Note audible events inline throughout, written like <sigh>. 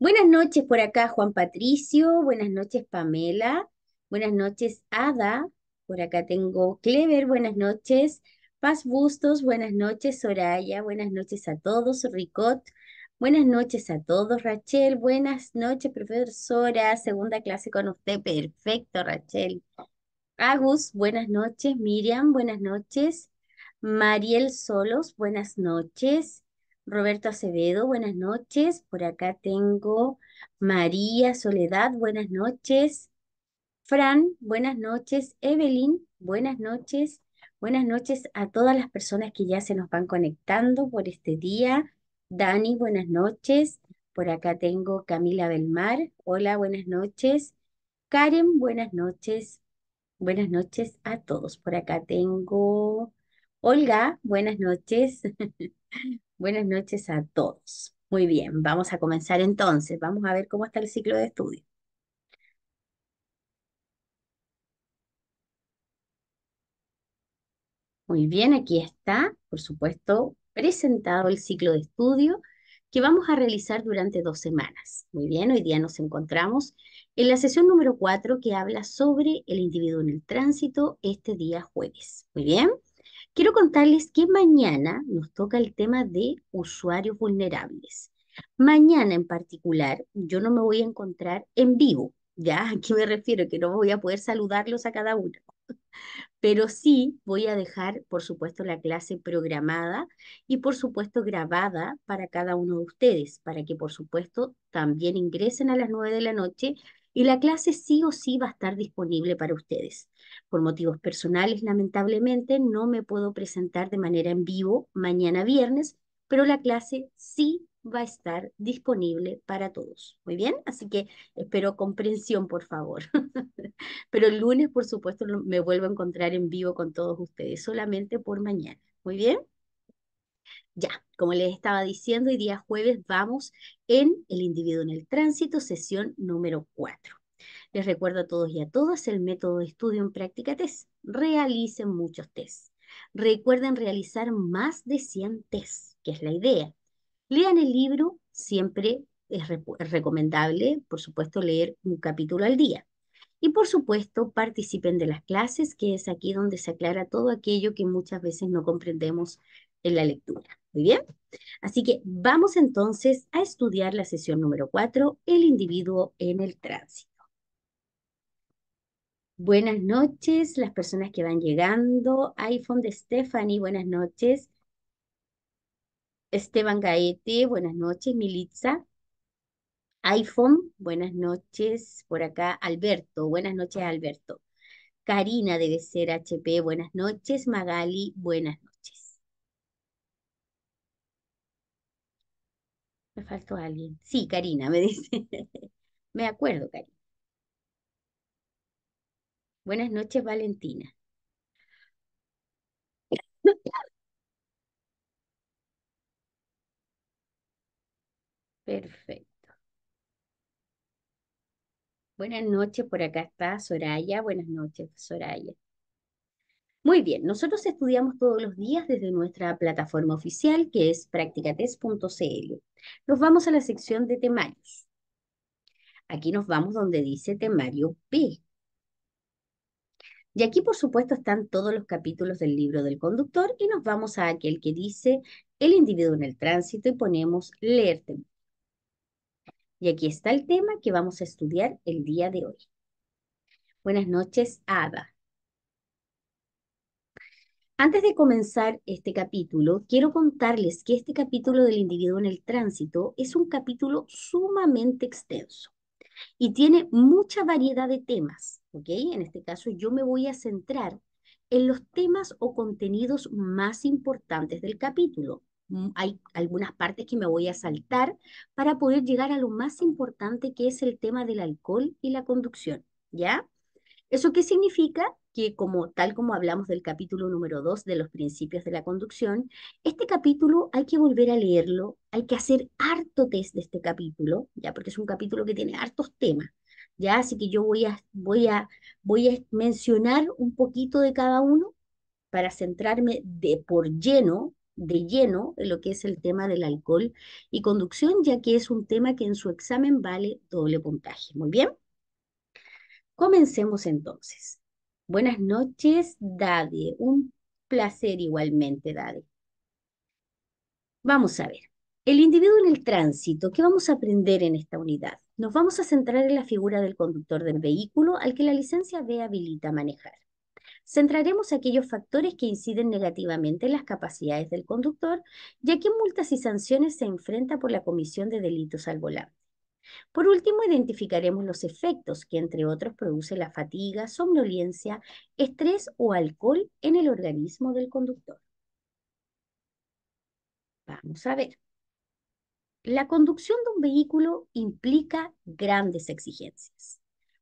Buenas noches por acá, Juan Patricio. Buenas noches, Pamela. Buenas noches, Ada. Por acá tengo Clever. Buenas noches. Paz Bustos. Buenas noches, Soraya. Buenas noches a todos, Ricot. Buenas noches a todos, Rachel. Buenas noches, profesora. Segunda clase con usted. Perfecto, Rachel. Agus, buenas noches. Miriam, buenas noches. Mariel Solos, buenas noches. Roberto Acevedo, buenas noches. Por acá tengo María Soledad, buenas noches. Fran, buenas noches. Evelyn, buenas noches. Buenas noches a todas las personas que ya se nos van conectando por este día. Dani, buenas noches. Por acá tengo Camila Belmar. Hola, buenas noches. Karen, buenas noches. Buenas noches a todos. Por acá tengo Olga, buenas noches. <laughs> Buenas noches a todos. Muy bien, vamos a comenzar entonces. Vamos a ver cómo está el ciclo de estudio. Muy bien, aquí está, por supuesto, presentado el ciclo de estudio que vamos a realizar durante dos semanas. Muy bien, hoy día nos encontramos en la sesión número 4 que habla sobre el individuo en el tránsito este día jueves. Muy bien. Quiero contarles que mañana nos toca el tema de usuarios vulnerables. Mañana en particular, yo no me voy a encontrar en vivo, ¿ya? ¿A qué me refiero? Que no voy a poder saludarlos a cada uno. Pero sí voy a dejar, por supuesto, la clase programada y, por supuesto, grabada para cada uno de ustedes, para que, por supuesto, también ingresen a las 9 de la noche y la clase sí o sí va a estar disponible para ustedes. Por motivos personales, lamentablemente, no me puedo presentar de manera en vivo mañana viernes, pero la clase sí va a estar disponible para todos. Muy bien, así que espero comprensión, por favor. <laughs> Pero el lunes, por supuesto, me vuelvo a encontrar en vivo con todos ustedes, solamente por mañana. Muy bien. Ya, como les estaba diciendo, hoy día jueves vamos en El individuo en el tránsito, sesión número 4. Les recuerdo a todos y a todas el método de estudio en práctica test. Realicen muchos tests. Recuerden realizar más de 100 tests, que es la idea. Lean el libro, siempre es recomendable, por supuesto, leer un capítulo al día. Y por supuesto, participen de las clases, que es aquí donde se aclara todo aquello que muchas veces no comprendemos en la lectura. Muy bien. Así que vamos entonces a estudiar la sesión número 4, el individuo en el tránsito. Buenas noches, las personas que van llegando. iPhone de Stephanie, buenas noches. Esteban Gaete, buenas noches. Militza. iPhone, buenas noches. Por acá, Alberto, buenas noches, Alberto. Karina debe ser HP, buenas noches. Magali, buenas noches. Me faltó alguien. Sí, Karina, me <laughs> dice. me acuerdo, Karina. Buenas noches, Valentina. Perfecto. Buenas noches, por acá está Soraya. Buenas noches, Soraya. Muy bien, nosotros estudiamos todos los días desde nuestra plataforma oficial que es practicates.cl. Nos vamos a la sección de temarios. Aquí nos vamos donde dice temario p Y aquí, por supuesto, están todos los capítulos del libro del conductor y nos vamos a aquel que dice el individuo en el tránsito y ponemos leer Y aquí está el tema que vamos a estudiar el día de hoy. Buenas noches, Ada. Antes de comenzar este capítulo, quiero contarles que este capítulo del individuo en el tránsito es un capítulo sumamente extenso y tiene mucha variedad de temas, Okay, En este caso yo me voy a centrar en los temas o contenidos más importantes del capítulo. Mm, hay algunas partes que me voy a saltar para poder llegar a lo más importante que es el tema del alcohol y la conducción, ¿ya? ¿Eso qué significa? como, tal como hablamos del capítulo número 2 de los principios de la conducción, este capítulo hay que volver a leerlo, hay que hacer harto test de este capítulo, ya porque es un capítulo que tiene hartos temas, ya así que yo voy a, voy a, voy a mencionar un poquito de cada uno para centrarme de por lleno de lleno en lo que es el tema del alcohol y conducción, ya que es un tema que en su examen vale doble puntaje. Muy bien. Comencemos entonces. Buenas noches, Dade. Un placer igualmente, Dade. Vamos a ver. El individuo en el tránsito, ¿qué vamos a aprender en esta unidad? Nos vamos a centrar en la figura del conductor del vehículo al que la licencia B habilita manejar. Centraremos aquellos factores que inciden negativamente en las capacidades del conductor ya que multas y sanciones se enfrenta por la comisión de delitos al volante. Por último, identificaremos los efectos que, entre otros, produce la fatiga, somnolencia, estrés o alcohol en el organismo del conductor. Vamos a ver. La conducción de un vehículo implica grandes exigencias.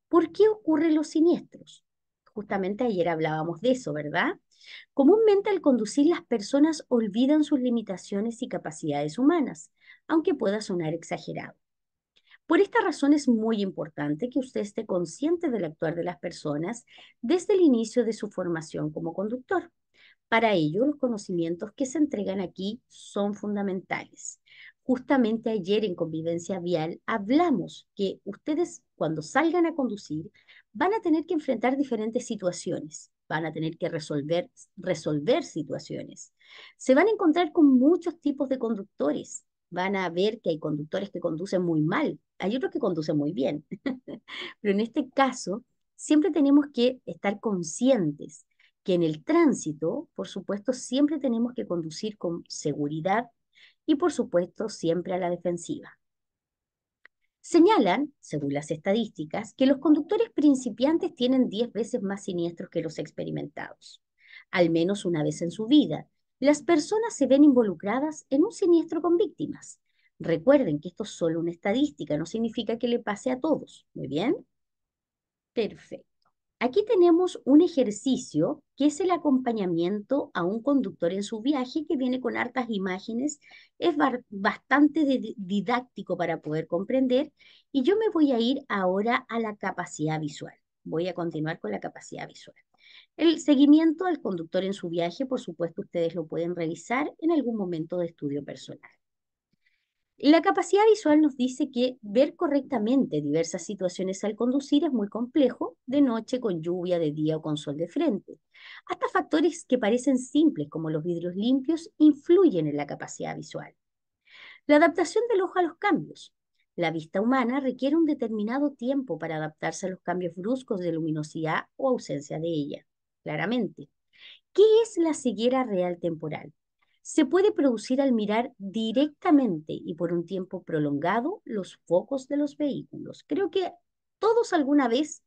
¿Por qué ocurren los siniestros? Justamente ayer hablábamos de eso, ¿verdad? Comúnmente al conducir las personas olvidan sus limitaciones y capacidades humanas, aunque pueda sonar exagerado. Por esta razón es muy importante que usted esté consciente del actuar de las personas desde el inicio de su formación como conductor. Para ello, los conocimientos que se entregan aquí son fundamentales. Justamente ayer en Convivencia Vial hablamos que ustedes cuando salgan a conducir van a tener que enfrentar diferentes situaciones, van a tener que resolver, resolver situaciones. Se van a encontrar con muchos tipos de conductores, van a ver que hay conductores que conducen muy mal, hay otros que conducen muy bien, <laughs> pero en este caso siempre tenemos que estar conscientes que en el tránsito, por supuesto, siempre tenemos que conducir con seguridad y, por supuesto, siempre a la defensiva. Señalan, según las estadísticas, que los conductores principiantes tienen 10 veces más siniestros que los experimentados, al menos una vez en su vida, las personas se ven involucradas en un siniestro con víctimas. Recuerden que esto es solo una estadística, no significa que le pase a todos. ¿Muy bien? Perfecto. Aquí tenemos un ejercicio que es el acompañamiento a un conductor en su viaje que viene con hartas imágenes. Es bastante didáctico para poder comprender y yo me voy a ir ahora a la capacidad visual. Voy a continuar con la capacidad visual. El seguimiento del conductor en su viaje, por supuesto, ustedes lo pueden revisar en algún momento de estudio personal. La capacidad visual nos dice que ver correctamente diversas situaciones al conducir es muy complejo, de noche, con lluvia, de día o con sol de frente. Hasta factores que parecen simples, como los vidrios limpios, influyen en la capacidad visual. La adaptación del ojo a los cambios. La vista humana requiere un determinado tiempo para adaptarse a los cambios bruscos de luminosidad o ausencia de ella, claramente. ¿Qué es la ceguera real temporal? Se puede producir al mirar directamente y por un tiempo prolongado los focos de los vehículos. Creo que todos alguna vez,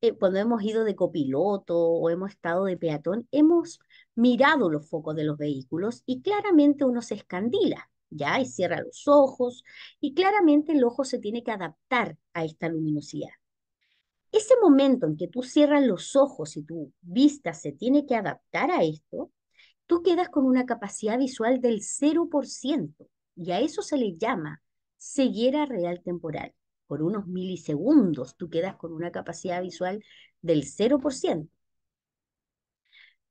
eh, cuando hemos ido de copiloto o hemos estado de peatón, hemos mirado los focos de los vehículos y claramente uno se escandila ¿ya? Y cierra los ojos y claramente el ojo se tiene que adaptar a esta luminosidad. Ese momento en que tú cierras los ojos y tu vista se tiene que adaptar a esto, tú quedas con una capacidad visual del 0% y a eso se le llama ceguera real temporal. Por unos milisegundos tú quedas con una capacidad visual del 0%.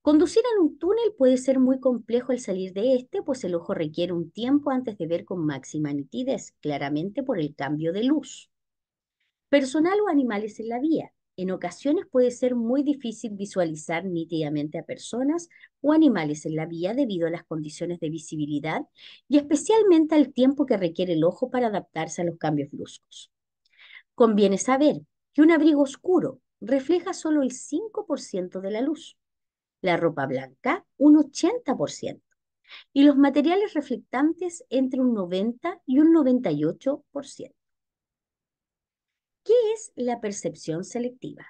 Conducir en un túnel puede ser muy complejo al salir de este, pues el ojo requiere un tiempo antes de ver con máxima nitidez, claramente por el cambio de luz. Personal o animales en la vía. En ocasiones puede ser muy difícil visualizar nítidamente a personas o animales en la vía debido a las condiciones de visibilidad y especialmente al tiempo que requiere el ojo para adaptarse a los cambios bruscos. Conviene saber que un abrigo oscuro refleja solo el 5% de la luz la ropa blanca un 80% y los materiales reflectantes entre un 90 y un 98%. ¿Qué es la percepción selectiva?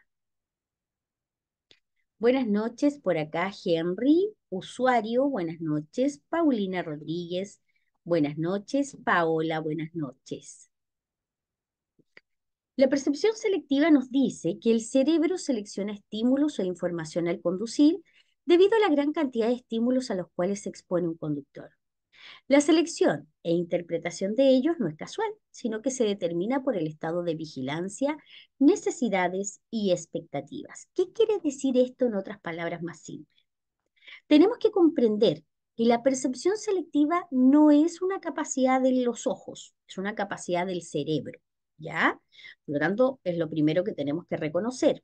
Buenas noches por acá, Henry, usuario. Buenas noches, Paulina Rodríguez. Buenas noches, Paola. Buenas noches. La percepción selectiva nos dice que el cerebro selecciona estímulos o e información al conducir debido a la gran cantidad de estímulos a los cuales se expone un conductor. La selección e interpretación de ellos no es casual, sino que se determina por el estado de vigilancia, necesidades y expectativas. ¿Qué quiere decir esto en otras palabras más simples? Tenemos que comprender que la percepción selectiva no es una capacidad de los ojos, es una capacidad del cerebro, ¿ya? Por lo tanto, es lo primero que tenemos que reconocer.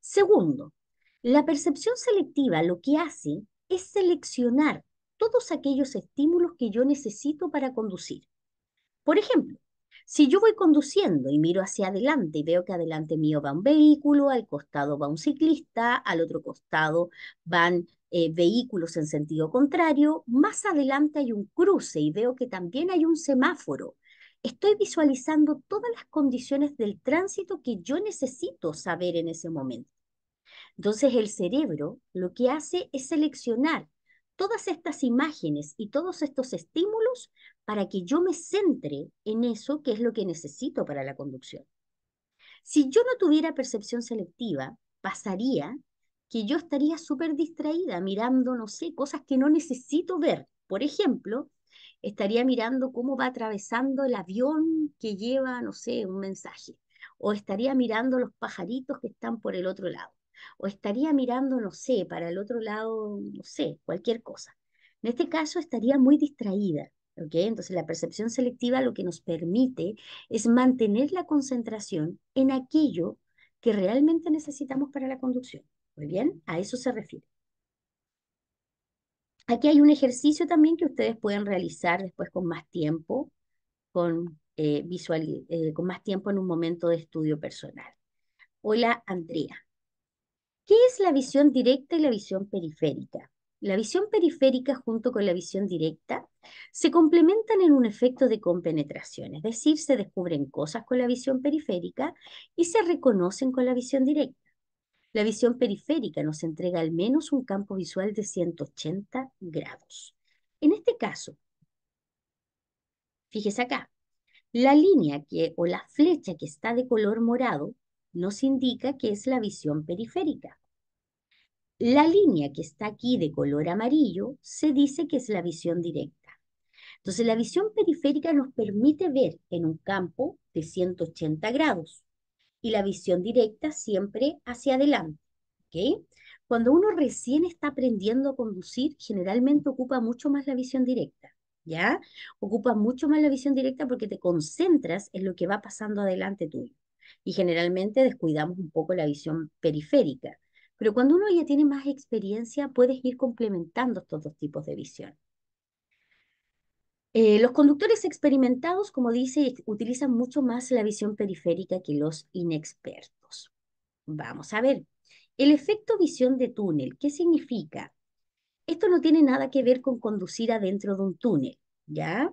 Segundo, la percepción selectiva lo que hace es seleccionar todos aquellos estímulos que yo necesito para conducir. Por ejemplo, si yo voy conduciendo y miro hacia adelante y veo que adelante mío va un vehículo, al costado va un ciclista, al otro costado van eh, vehículos en sentido contrario, más adelante hay un cruce y veo que también hay un semáforo. Estoy visualizando todas las condiciones del tránsito que yo necesito saber en ese momento. Entonces el cerebro lo que hace es seleccionar todas estas imágenes y todos estos estímulos para que yo me centre en eso que es lo que necesito para la conducción. Si yo no tuviera percepción selectiva, pasaría que yo estaría súper distraída mirando, no sé, cosas que no necesito ver. Por ejemplo, estaría mirando cómo va atravesando el avión que lleva, no sé, un mensaje. O estaría mirando los pajaritos que están por el otro lado o estaría mirando, no sé, para el otro lado, no sé, cualquier cosa. En este caso estaría muy distraída. Entonces la percepción selectiva lo que nos permite es mantener la concentración en aquello que realmente necesitamos para la conducción. Muy bien, a eso se refiere. Aquí hay un ejercicio también que ustedes pueden realizar después con más tiempo, con, eh, visual, eh, con más tiempo en un momento de estudio personal. Hola, Andrea. ¿Qué es la visión directa y la visión periférica? La visión periférica junto con la visión directa se complementan en un efecto de compenetración, es decir, se descubren cosas con la visión periférica y se reconocen con la visión directa. La visión periférica nos entrega al menos un campo visual de 180 grados. En este caso, fíjese acá, la línea que, o la flecha que está de color morado nos indica que es la visión periférica. La línea que está aquí de color amarillo se dice que es la visión directa. Entonces la visión periférica nos permite ver en un campo de 180 grados y la visión directa siempre hacia adelante. ¿okay? Cuando uno recién está aprendiendo a conducir, generalmente ocupa mucho más la visión directa. ¿Ya? Ocupa mucho más la visión directa porque te concentras en lo que va pasando adelante tuyo. Y generalmente descuidamos un poco la visión periférica. Pero cuando uno ya tiene más experiencia, puedes ir complementando estos dos tipos de visión. Eh, los conductores experimentados, como dice, utilizan mucho más la visión periférica que los inexpertos. Vamos a ver, el efecto visión de túnel, ¿qué significa? Esto no tiene nada que ver con conducir adentro de un túnel, ¿ya?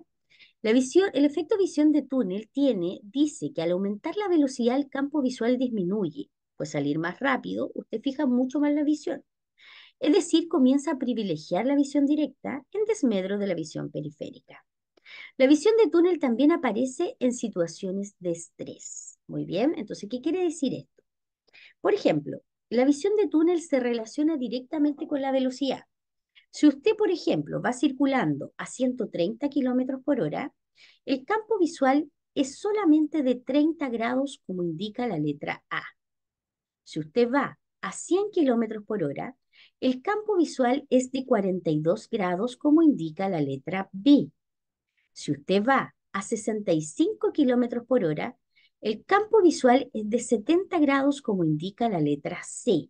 La visión, el efecto visión de túnel tiene, dice que al aumentar la velocidad el campo visual disminuye, pues salir más rápido, usted fija mucho más la visión. Es decir, comienza a privilegiar la visión directa en desmedro de la visión periférica. La visión de túnel también aparece en situaciones de estrés. Muy bien, entonces, ¿qué quiere decir esto? Por ejemplo, la visión de túnel se relaciona directamente con la velocidad. Si usted, por ejemplo, va circulando a 130 km por hora, el campo visual es solamente de 30 grados, como indica la letra A. Si usted va a 100 kilómetros por hora, el campo visual es de 42 grados, como indica la letra B. Si usted va a 65 kilómetros por hora, el campo visual es de 70 grados, como indica la letra C.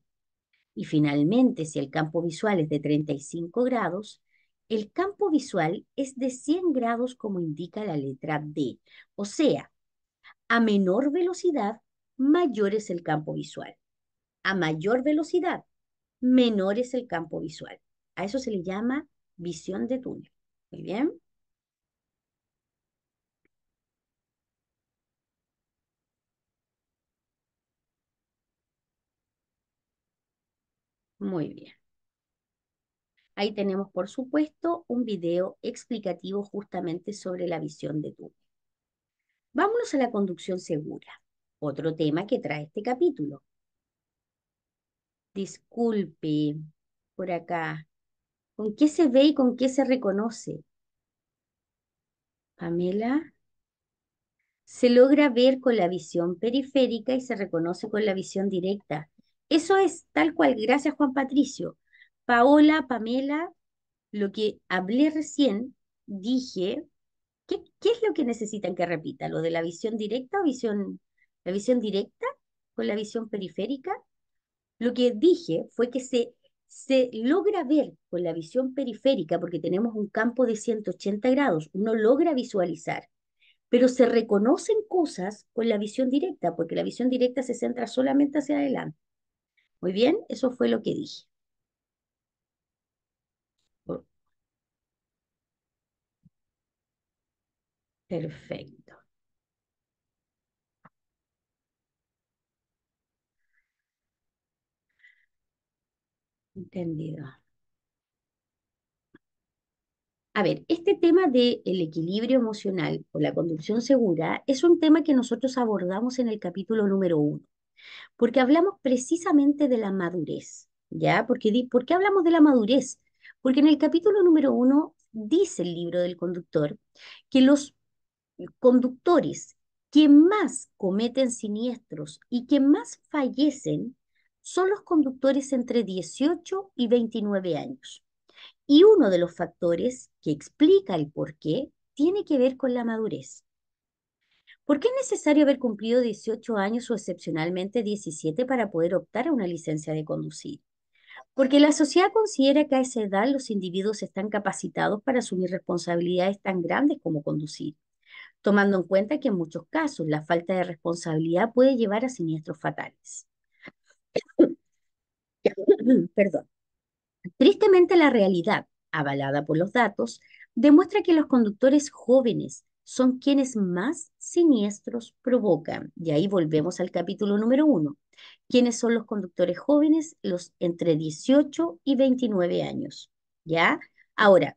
Y finalmente, si el campo visual es de 35 grados, el campo visual es de 100 grados, como indica la letra D. O sea, a menor velocidad, mayor es el campo visual a mayor velocidad, menor es el campo visual. A eso se le llama visión de túnel. Muy bien. Muy bien. Ahí tenemos, por supuesto, un video explicativo justamente sobre la visión de túnel. Vámonos a la conducción segura, otro tema que trae este capítulo. Disculpe, por acá. ¿Con qué se ve y con qué se reconoce? Pamela. Se logra ver con la visión periférica y se reconoce con la visión directa. Eso es tal cual. Gracias, Juan Patricio. Paola, Pamela, lo que hablé recién, dije, ¿qué, es lo que necesitan que repita? ¿Lo de la visión directa o visión, la visión directa con la visión periférica? Lo que dije fue que se, se logra ver con la visión periférica, porque tenemos un campo de 180 grados, uno logra visualizar, pero se reconocen cosas con la visión directa, porque la visión directa se centra solamente hacia adelante. Muy bien, eso fue lo que dije. Perfecto. Entendido. A ver, este tema del el equilibrio emocional o la conducción segura es un tema que nosotros abordamos en el capítulo número uno, porque hablamos precisamente de la madurez, ¿ya? Porque, ¿Por qué hablamos de la madurez? Porque en el capítulo número uno dice el libro del conductor que los conductores que más cometen siniestros y que más fallecen son los conductores entre 18 y 29 años. Y uno de los factores que explica el por qué tiene que ver con la madurez. ¿Por qué es necesario haber cumplido 18 años o excepcionalmente 17 para poder optar a una licencia de conducir? Porque la sociedad considera que a esa edad los individuos están capacitados para asumir responsabilidades tan grandes como conducir, tomando en cuenta que en muchos casos la falta de responsabilidad puede llevar a siniestros fatales. <coughs> Perdón. Tristemente la realidad, avalada por los datos, demuestra que los conductores jóvenes son quienes más siniestros provocan. Y ahí volvemos al capítulo número uno. ¿Quiénes son los conductores jóvenes? Los entre 18 y 29 años. ¿Ya? Ahora,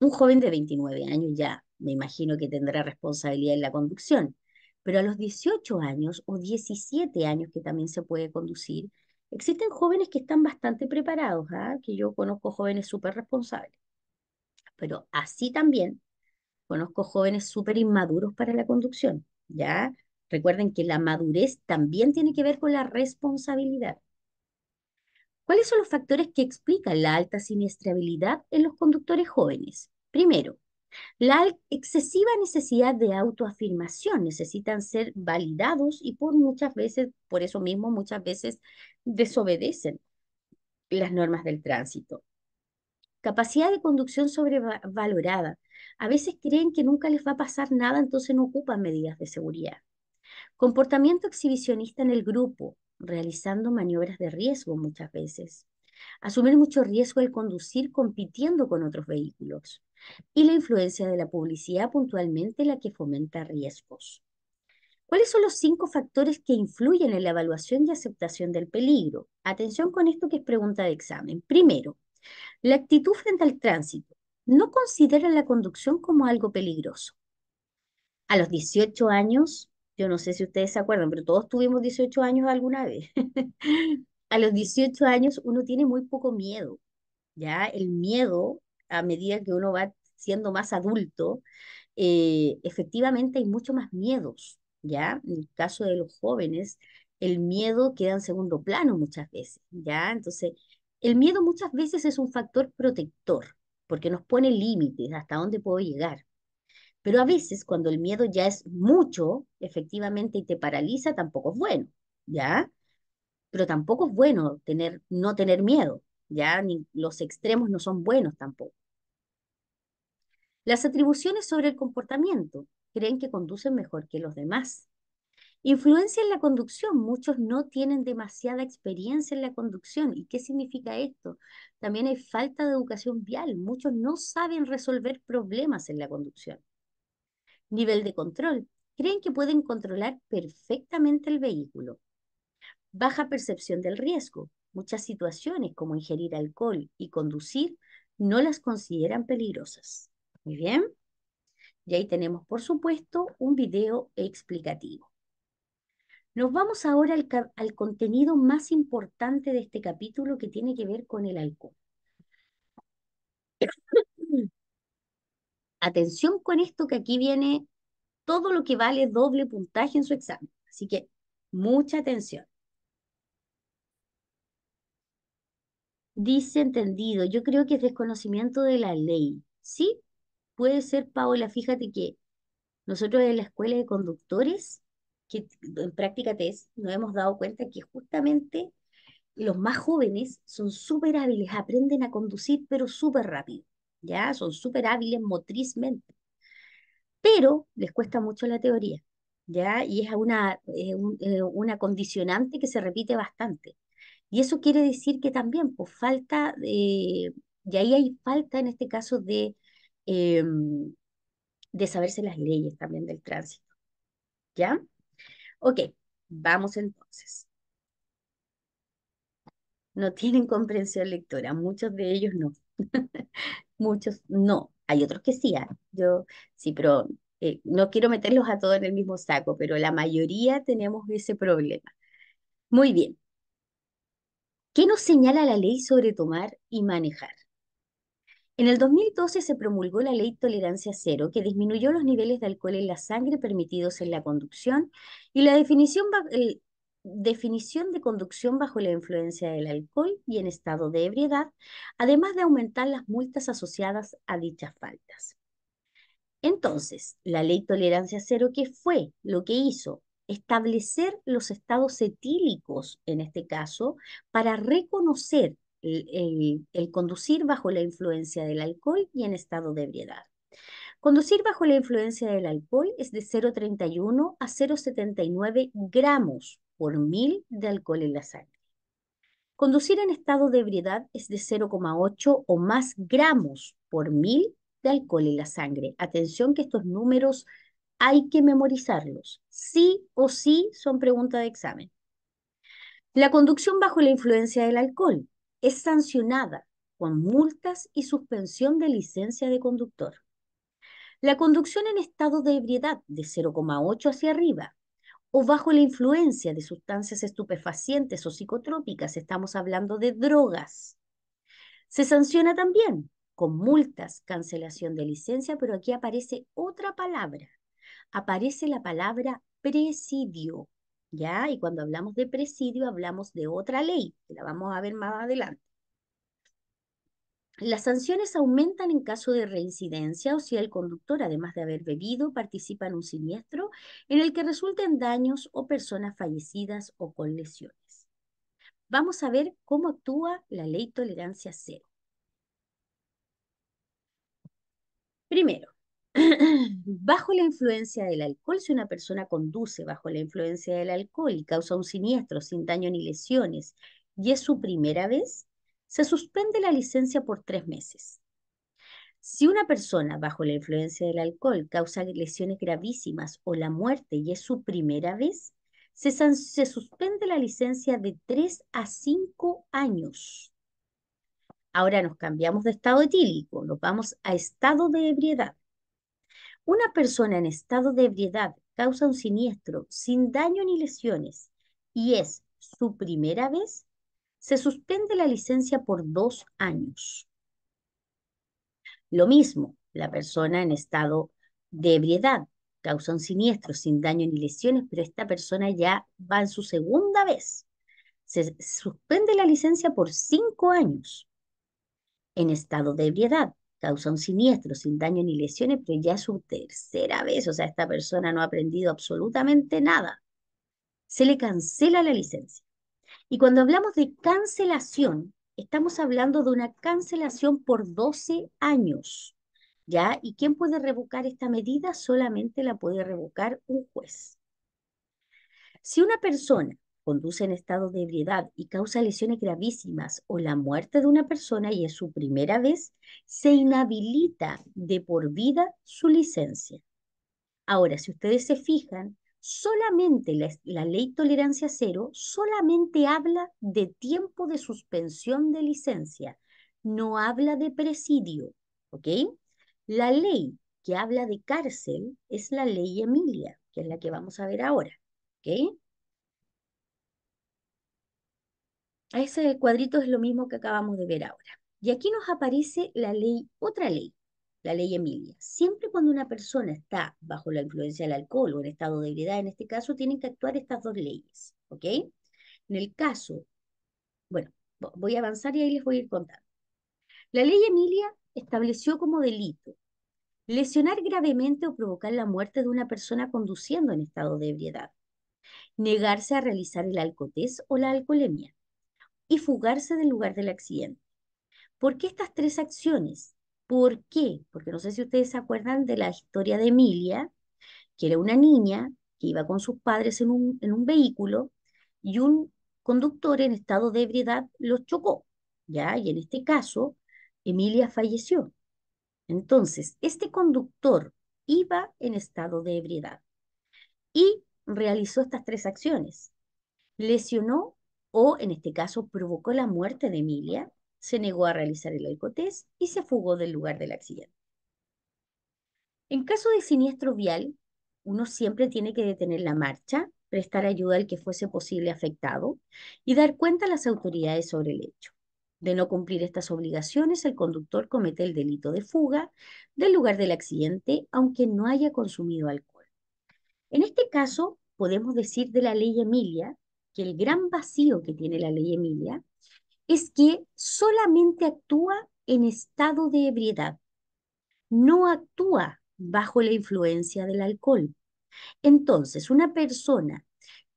un joven de 29 años ya me imagino que tendrá responsabilidad en la conducción. Pero a los 18 años o 17 años, que también se puede conducir, existen jóvenes que están bastante preparados, ¿ah? que yo conozco jóvenes súper responsables. Pero así también conozco jóvenes súper inmaduros para la conducción, ¿ya? Recuerden que la madurez también tiene que ver con la responsabilidad. ¿Cuáles son los factores que explican la alta siniestrabilidad en los conductores jóvenes? Primero, la excesiva necesidad de autoafirmación necesitan ser validados y por muchas veces, por eso mismo, muchas veces desobedecen las normas del tránsito. Capacidad de conducción sobrevalorada. A veces creen que nunca les va a pasar nada, entonces no ocupan medidas de seguridad. Comportamiento exhibicionista en el grupo, realizando maniobras de riesgo muchas veces asumir mucho riesgo al conducir compitiendo con otros vehículos y la influencia de la publicidad puntualmente la que fomenta riesgos. ¿Cuáles son los cinco factores que influyen en la evaluación y aceptación del peligro? Atención con esto que es pregunta de examen. Primero, la actitud frente al tránsito. No considera la conducción como algo peligroso. A los 18 años, yo no sé si ustedes se acuerdan, pero todos tuvimos 18 años alguna vez. <laughs> a los 18 años uno tiene muy poco miedo, ¿ya? El miedo, a medida que uno va siendo más adulto, eh, efectivamente hay mucho más miedos, ¿ya? En el caso de los jóvenes, el miedo queda en segundo plano muchas veces, ¿ya? Entonces, el miedo muchas veces es un factor protector, porque nos pone límites hasta dónde puedo llegar. Pero a veces cuando el miedo ya es mucho, efectivamente, y te paraliza, tampoco es bueno, ¿ya? pero tampoco es bueno tener, no tener miedo, ¿ya? Ni, los extremos no son buenos tampoco. Las atribuciones sobre el comportamiento creen que conducen mejor que los demás. Influencia en la conducción. Muchos no tienen demasiada experiencia en la conducción. ¿Y qué significa esto? También hay falta de educación vial. Muchos no saben resolver problemas en la conducción. Nivel de control. Creen que pueden controlar perfectamente el vehículo baja percepción del riesgo. Muchas situaciones como ingerir alcohol y conducir no las consideran peligrosas. Muy bien. Y ahí tenemos, por supuesto, un video explicativo. Nos vamos ahora al, al contenido más importante de este capítulo que tiene que ver con el alcohol. <coughs> Atención con esto que aquí viene todo lo que vale doble puntaje en su examen. Así que mucha atención. Dice entendido, yo creo que es desconocimiento de la ley, ¿sí? Puede ser, Paola, fíjate que nosotros en la escuela de conductores, que en práctica test, nos hemos dado cuenta que justamente los más jóvenes son súper hábiles, aprenden a conducir, pero súper rápido, ¿ya? Son súper hábiles motrizmente. Pero les cuesta mucho la teoría, ¿ya? Y es una, eh, una condicionante que se repite bastante. Y eso quiere decir que también, pues falta, de, y ahí hay falta en este caso de, em, de saberse las leyes también del tránsito. ¿Ya? Ok, vamos entonces. No tienen comprensión lectora, muchos de ellos no. <laughs> muchos no, hay otros que sí, ¿ah? yo sí, pero eh, no quiero meterlos a todos en el mismo saco, pero la mayoría tenemos ese problema. Muy bien, ¿Qué nos señala la ley sobre tomar y manejar? En el 2012 se promulgó la ley Tolerancia Cero, que disminuyó los niveles de alcohol en la sangre permitidos en la conducción y la definición, de conducción bajo la influencia del alcohol y en estado de ebriedad, además de aumentar las multas asociadas a dichas faltas. Entonces, la ley Tolerancia Cero, ¿qué fue? Lo que hizo establecer los estados etílicos, en este caso, para reconocer el, conducir bajo la influencia del alcohol y en estado de ebriedad. Conducir bajo la influencia del alcohol es de 0,31 a 0,79 gramos por mil de alcohol en la sangre. Conducir en estado de ebriedad es de 0,8 o más gramos por mil de alcohol en la sangre. Atención que estos números hay que memorizarlos. Sí o sí son preguntas de examen. La conducción bajo la influencia del alcohol es sancionada con multas y suspensión de licencia de conductor. La conducción en estado de ebriedad de 0,8 hacia arriba o bajo la influencia de sustancias estupefacientes o psicotrópicas, estamos hablando de drogas, se sanciona también con multas, cancelación de licencia, pero aquí aparece otra palabra, aparece la palabra presidio, ¿ya? Y cuando hablamos de presidio hablamos de otra ley, que la vamos a ver más adelante. Las sanciones aumentan en caso de reincidencia o si el conductor, además de haber bebido, participa en un siniestro en el que resulten daños o personas fallecidas o con lesiones. Vamos a ver cómo actúa la ley tolerancia cero. Primero, <clears throat> bajo la influencia del alcohol, si una persona conduce bajo la influencia del alcohol y causa un siniestro sin daño ni lesiones y es su primera vez, se suspende la licencia por tres meses. Si una persona bajo la influencia del alcohol causa lesiones gravísimas o la muerte y es su primera vez, se, suspende la licencia de tres a cinco años. Ahora nos cambiamos de estado etílico, nos vamos a estado de ebriedad. Una persona en estado de ebriedad causa un siniestro sin daño ni lesiones y es su primera vez, se suspende la licencia por dos años. Lo mismo, la persona en estado de ebriedad causa un siniestro sin daño ni lesiones, pero esta persona ya va en su segunda vez. Se suspende la licencia por cinco años. En estado de ebriedad, causa un siniestro sin daño ni lesiones, pero ya es su tercera vez, o sea, esta persona no ha aprendido absolutamente nada. Se le cancela la licencia. Y cuando hablamos de cancelación, estamos hablando de una cancelación por 12 años. ¿Ya? ¿Y quién puede revocar esta medida? Solamente la puede revocar un juez. Si una persona conduce en estado de ebriedad y causa lesiones gravísimas o la muerte de una persona y es su primera vez, se inhabilita de por vida su licencia. Ahora, si ustedes se fijan, solamente la, ley tolerancia cero solamente habla de tiempo de suspensión de licencia, no habla de presidio, ¿ok? La ley que habla de cárcel es la ley Emilia, que es la que vamos a ver ahora, ¿ok? Ese cuadrito es lo mismo que acabamos de ver ahora. Y aquí nos aparece la ley, otra ley, la ley Emilia. Siempre cuando una persona está bajo la influencia del alcohol o en estado de ebriedad, en este caso, tienen que actuar estas dos leyes, ¿ok? En el caso, bueno, voy a avanzar y ahí les voy a ir contando. La ley Emilia estableció como delito lesionar gravemente o provocar la muerte de una persona conduciendo en estado de ebriedad, negarse a realizar el alcotés o la alcoholemia, y fugarse del lugar del accidente. ¿Por qué estas tres acciones? ¿Por qué? Porque no sé si ustedes se acuerdan de la historia de Emilia, que era una niña que iba con sus padres en un, vehículo y un conductor en estado de ebriedad los chocó, ¿ya? Y en este caso, Emilia falleció. Entonces, este conductor iba en estado de ebriedad y realizó estas tres acciones. Lesionó o en este caso provocó la muerte de Emilia, se negó a realizar el alcotés y se fugó del lugar del accidente. En caso de siniestro vial, uno siempre tiene que detener la marcha, prestar ayuda al que fuese posible afectado y dar cuenta a las autoridades sobre el hecho. De no cumplir estas obligaciones, el conductor comete el delito de fuga del lugar del accidente, aunque no haya consumido alcohol. En este caso, podemos decir de la ley Emilia el gran vacío que tiene la ley Emilia es que solamente actúa en estado de ebriedad, no actúa bajo la influencia del alcohol. Entonces, una persona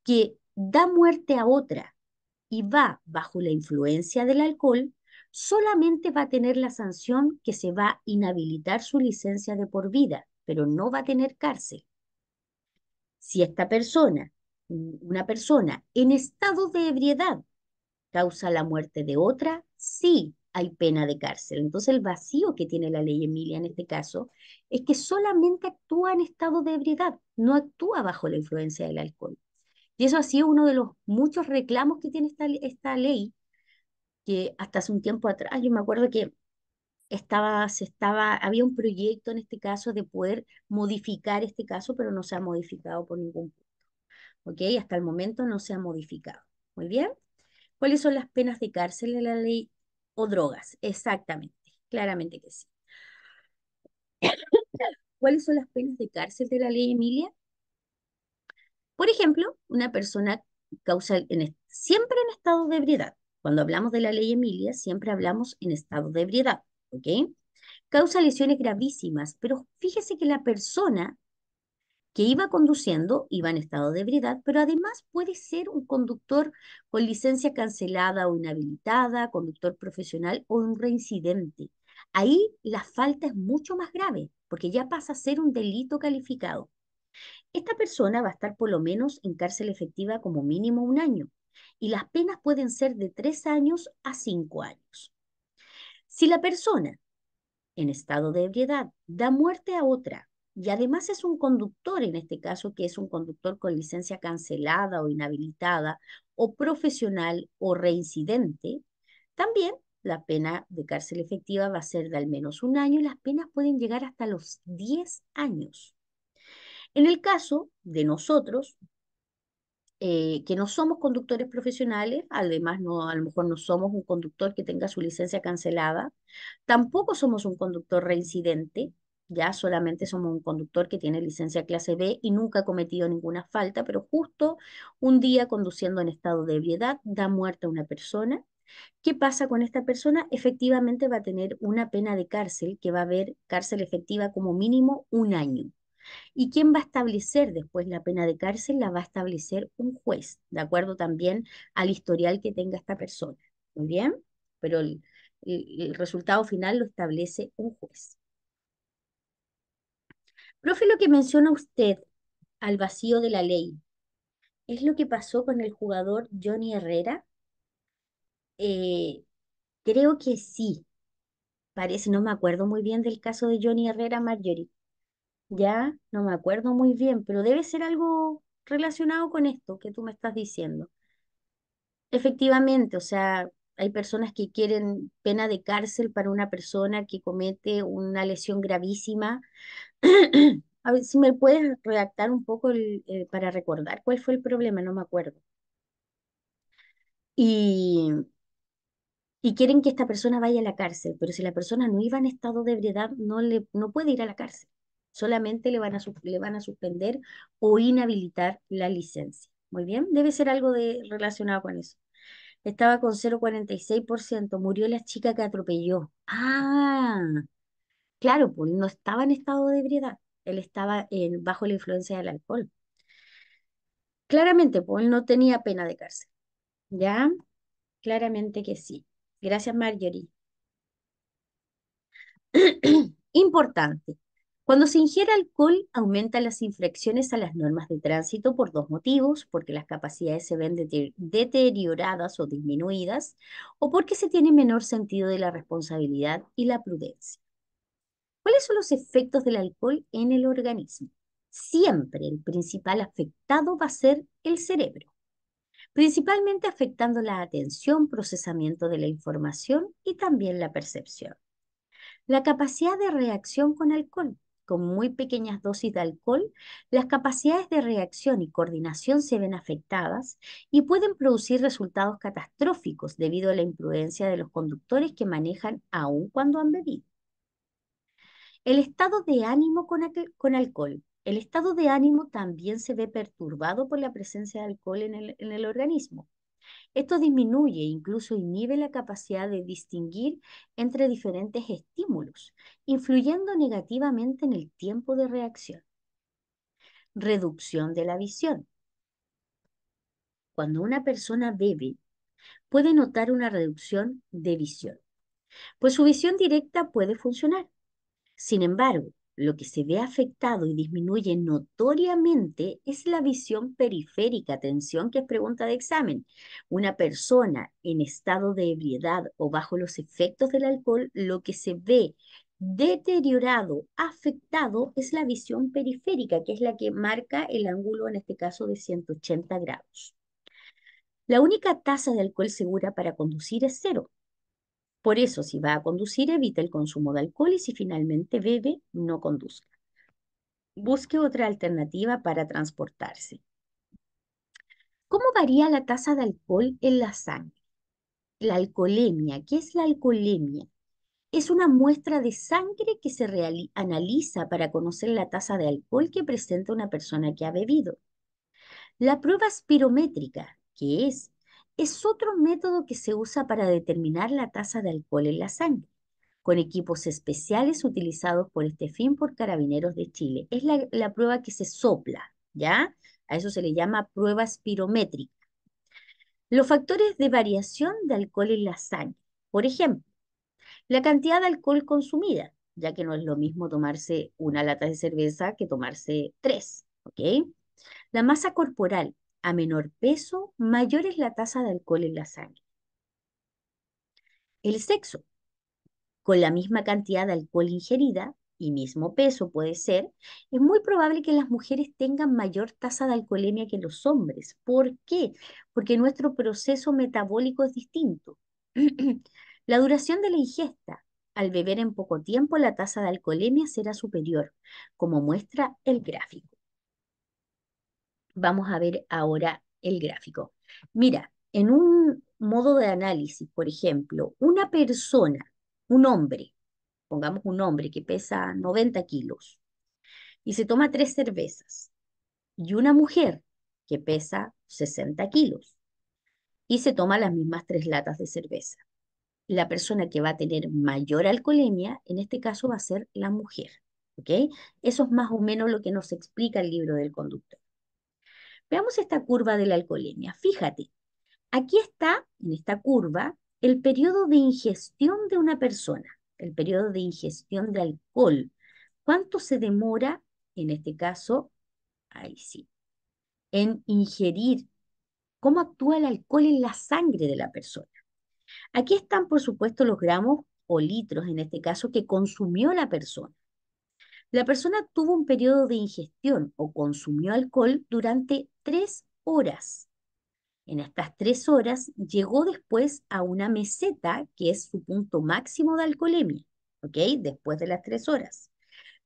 que da muerte a otra y va bajo la influencia del alcohol, solamente va a tener la sanción que se va a inhabilitar su licencia de por vida, pero no va a tener cárcel. Si esta persona una persona en estado de ebriedad causa la muerte de otra, sí hay pena de cárcel. Entonces el vacío que tiene la ley Emilia en este caso es que solamente actúa en estado de ebriedad, no actúa bajo la influencia del alcohol. Y eso ha sido uno de los muchos reclamos que tiene esta, esta ley, que hasta hace un tiempo atrás, yo me acuerdo que estaba, se estaba, había un proyecto en este caso de poder modificar este caso, pero no se ha modificado por ningún ¿ok? Hasta el momento no se ha modificado. Muy bien. ¿Cuáles son las penas de cárcel de la ley o drogas? Exactamente, claramente que sí. <coughs> ¿Cuáles son las penas de cárcel de la ley Emilia? Por ejemplo, una persona causa... siempre en estado de ebriedad. Cuando hablamos de la ley Emilia, siempre hablamos en estado de ebriedad, ¿ok? Causa lesiones gravísimas, pero fíjese que la persona que iba conduciendo, iba en estado de ebriedad, pero además puede ser un conductor con licencia cancelada o inhabilitada, conductor profesional o un reincidente. Ahí la falta es mucho más grave, porque ya pasa a ser un delito calificado. Esta persona va a estar por lo menos en cárcel efectiva como mínimo un año y las penas pueden ser de tres años a cinco años. Si la persona en estado de ebriedad da muerte a otra y además es un conductor, en este caso, que es un conductor con licencia cancelada o inhabilitada, o profesional o reincidente, también la pena de cárcel efectiva va a ser de al menos un año y las penas pueden llegar hasta los 10 años. En el caso de nosotros, eh, que no somos conductores profesionales, además no, a lo mejor no somos un conductor que tenga su licencia cancelada, tampoco somos un conductor reincidente, ya solamente somos un conductor que tiene licencia clase B y nunca ha cometido ninguna falta, pero justo un día conduciendo en estado de ebriedad da muerte a una persona. ¿Qué pasa con esta persona? Efectivamente va a tener una pena de cárcel, que va a haber cárcel efectiva como mínimo un año. ¿Y quién va a establecer después la pena de cárcel? La va a establecer un juez, de acuerdo también al historial que tenga esta persona. Muy bien, pero el resultado final lo establece un juez. Profe, lo que menciona usted al vacío de la ley, ¿es lo que pasó con el jugador Johnny Herrera? Eh, creo que sí. Parece, no me acuerdo muy bien del caso de Johnny Herrera Marjorie. Ya no me acuerdo muy bien, pero debe ser algo relacionado con esto que tú me estás diciendo. Efectivamente, o sea, hay personas que quieren pena de cárcel para una persona que comete una lesión gravísima. <clears throat> A ver si me puedes redactar un poco eh, para recordar cuál fue el problema, no me acuerdo. Y, y quieren que esta persona vaya a la cárcel, pero si la persona no iba en estado de ebriedad, no, le, no puede ir a la cárcel. Solamente le van, a, le van a suspender o inhabilitar la licencia. Muy bien, debe ser algo de, relacionado con eso. Estaba con 0,46%. Murió la chica que atropelló. Ah, claro, pues no estaba en estado de ebriedad. Él estaba bajo la influencia del alcohol. Claramente, pues él no tenía pena de cárcel. ¿Ya? Claramente que sí. Gracias, Marjorie. <clears throat> Importante. Cuando se ingiere alcohol, aumentan las infracciones a las normas de tránsito por dos motivos, porque las capacidades se ven deterioradas o disminuidas, o porque se tiene menor sentido de la responsabilidad y la prudencia. ¿Cuáles son los efectos del alcohol en el organismo? Siempre el principal afectado va a ser el cerebro, principalmente afectando la atención, procesamiento de la información y también la percepción. La capacidad de reacción con alcohol con muy pequeñas dosis de alcohol, las capacidades de reacción y coordinación se ven afectadas y pueden producir resultados catastróficos debido a la imprudencia de los conductores que manejan aún cuando han bebido. El estado de ánimo con, alcohol. El estado de ánimo también se ve perturbado por la presencia de alcohol en el organismo. Esto disminuye, incluso inhibe la capacidad de distinguir entre diferentes estímulos, influyendo negativamente en el tiempo de reacción. Reducción de la visión. Cuando una persona bebe, puede notar una reducción de visión, pues su visión directa puede funcionar. Sin embargo, lo que se ve afectado y disminuye notoriamente es la visión periférica, atención, que es pregunta de examen. Una persona en estado de ebriedad o bajo los efectos del alcohol, lo que se ve deteriorado, afectado, es la visión periférica, que es la que marca el ángulo, en este caso, de 180 grados. La única tasa de alcohol segura para conducir es cero, por eso, si va a conducir, evite el consumo de alcohol y si finalmente bebe, no conduzca. Busque otra alternativa para transportarse. ¿Cómo varía la tasa de alcohol en la sangre? La alcoholemia. ¿Qué es la alcoholemia? Es una muestra de sangre que se analiza para conocer la tasa de alcohol que presenta una persona que ha bebido. La prueba espirométrica, que es es otro método que se usa para determinar la tasa de alcohol en la sangre, con equipos especiales utilizados por este fin por carabineros de Chile. Es la, prueba que se sopla, ¿ya? A eso se le llama prueba espirométrica. Los factores de variación de alcohol en la sangre. Por ejemplo, la cantidad de alcohol consumida, ya que no es lo mismo tomarse una lata de cerveza que tomarse tres, ¿ok? La masa corporal, a menor peso, mayor es la tasa de alcohol en la sangre. El sexo. Con la misma cantidad de alcohol ingerida y mismo peso puede ser, es muy probable que las mujeres tengan mayor tasa de alcoholemia que los hombres. ¿Por qué? Porque nuestro proceso metabólico es distinto. <clears throat> la duración de la ingesta. Al beber en poco tiempo, la tasa de alcoholemia será superior, como muestra el gráfico. Vamos a ver ahora el gráfico. Mira, en un modo de análisis, por ejemplo, una persona, un hombre, pongamos un hombre que pesa 90 kilos y se toma tres cervezas, y una mujer que pesa 60 kilos y se toma las mismas tres latas de cerveza. La persona que va a tener mayor alcoholemia, en este caso, va a ser la mujer. Eso es más o menos lo que nos explica el libro del conductor. Veamos esta curva de la alcoholemia. Fíjate, aquí está, en esta curva, el periodo de ingestión de una persona, el periodo de ingestión de alcohol. ¿Cuánto se demora, en este caso, ahí sí, en ingerir? ¿Cómo actúa el alcohol en la sangre de la persona? Aquí están, por supuesto, los gramos o litros, en este caso, que consumió la persona. La persona tuvo un periodo de ingestión o consumió alcohol durante tres horas. En estas tres horas llegó después a una meseta, que es su punto máximo de alcoholemia, ¿ok? Después de las tres horas.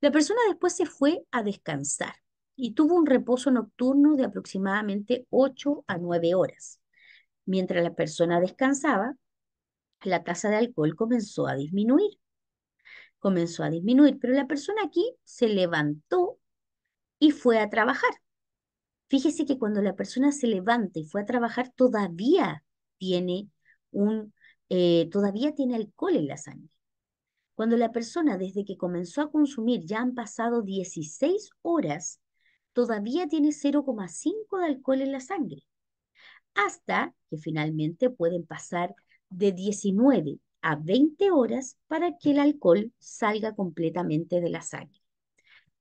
La persona después se fue a descansar y tuvo un reposo nocturno de aproximadamente ocho a nueve horas. Mientras la persona descansaba, la tasa de alcohol comenzó a disminuir comenzó a disminuir, pero la persona aquí se levantó y fue a trabajar. Fíjese que cuando la persona se levanta y fue a trabajar, todavía tiene un, eh, todavía tiene alcohol en la sangre. Cuando la persona desde que comenzó a consumir ya han pasado 16 horas, todavía tiene 0,5 de alcohol en la sangre. Hasta que finalmente pueden pasar de 19 a 20 horas para que el alcohol salga completamente de la sangre.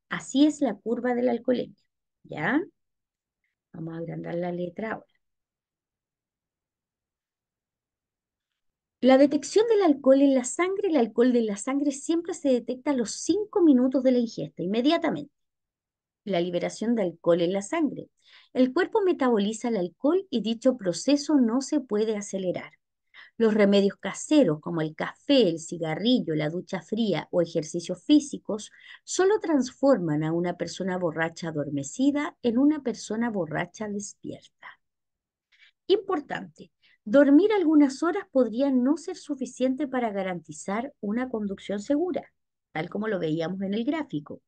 Así es la curva del la alcoholemia, ¿ya? Vamos a agrandar la letra ahora. La detección del alcohol en la sangre, el alcohol de la sangre siempre se detecta a los 5 minutos de la ingesta, inmediatamente. La liberación de alcohol en la sangre. El cuerpo metaboliza el alcohol y dicho proceso no se puede acelerar. Los remedios caseros como el café, el cigarrillo, la ducha fría o ejercicios físicos solo transforman a una persona borracha adormecida en una persona borracha despierta. Importante, dormir algunas horas podría no ser suficiente para garantizar una conducción segura, tal como lo veíamos en el gráfico.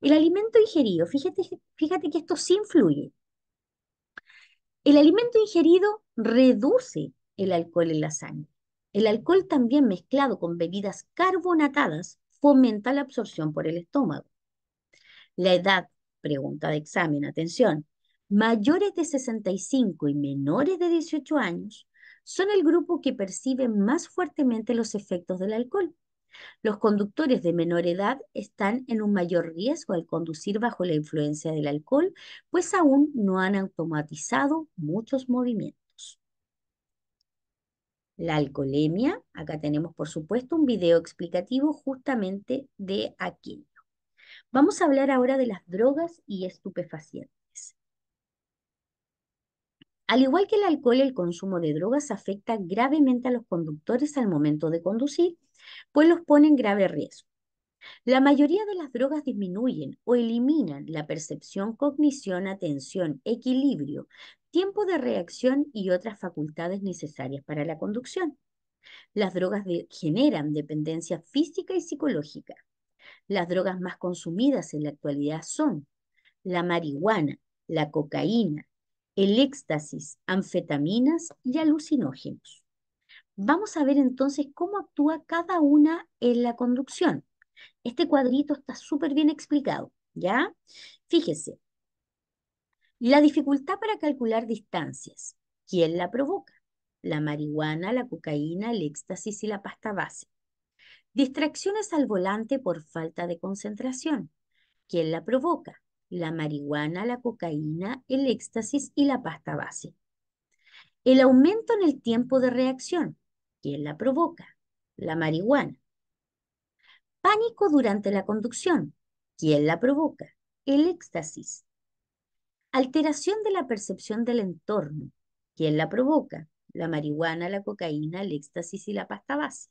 El alimento ingerido, fíjate, fíjate que esto sí influye. El alimento ingerido reduce el alcohol en la sangre. El alcohol también mezclado con bebidas carbonatadas fomenta la absorción por el estómago. La edad, pregunta de examen, atención, mayores de 65 y menores de 18 años son el grupo que percibe más fuertemente los efectos del alcohol. Los conductores de menor edad están en un mayor riesgo al conducir bajo la influencia del alcohol, pues aún no han automatizado muchos movimientos la alcoholemia. Acá tenemos, por supuesto, un video explicativo justamente de aquello. Vamos a hablar ahora de las drogas y estupefacientes. Al igual que el alcohol, el consumo de drogas afecta gravemente a los conductores al momento de conducir, pues los pone en grave riesgo. La mayoría de las drogas disminuyen o eliminan la percepción, cognición, atención, equilibrio, tiempo de reacción y otras facultades necesarias para la conducción. Las drogas generan dependencia física y psicológica. Las drogas más consumidas en la actualidad son la marihuana, la cocaína, el éxtasis, anfetaminas y alucinógenos. Vamos a ver entonces cómo actúa cada una en la conducción. Este cuadrito está súper bien explicado, ¿ya? Fíjese, la dificultad para calcular distancias, ¿quién la provoca? La marihuana, la cocaína, el éxtasis y la pasta base. Distracciones al volante por falta de concentración. ¿Quién la provoca? La marihuana, la cocaína, el éxtasis y la pasta base. El aumento en el tiempo de reacción. ¿Quién la provoca? La marihuana. Pánico durante la conducción. ¿Quién la provoca? El éxtasis. Alteración de la percepción del entorno. ¿Quién la provoca? La marihuana, la cocaína, el éxtasis y la pasta base.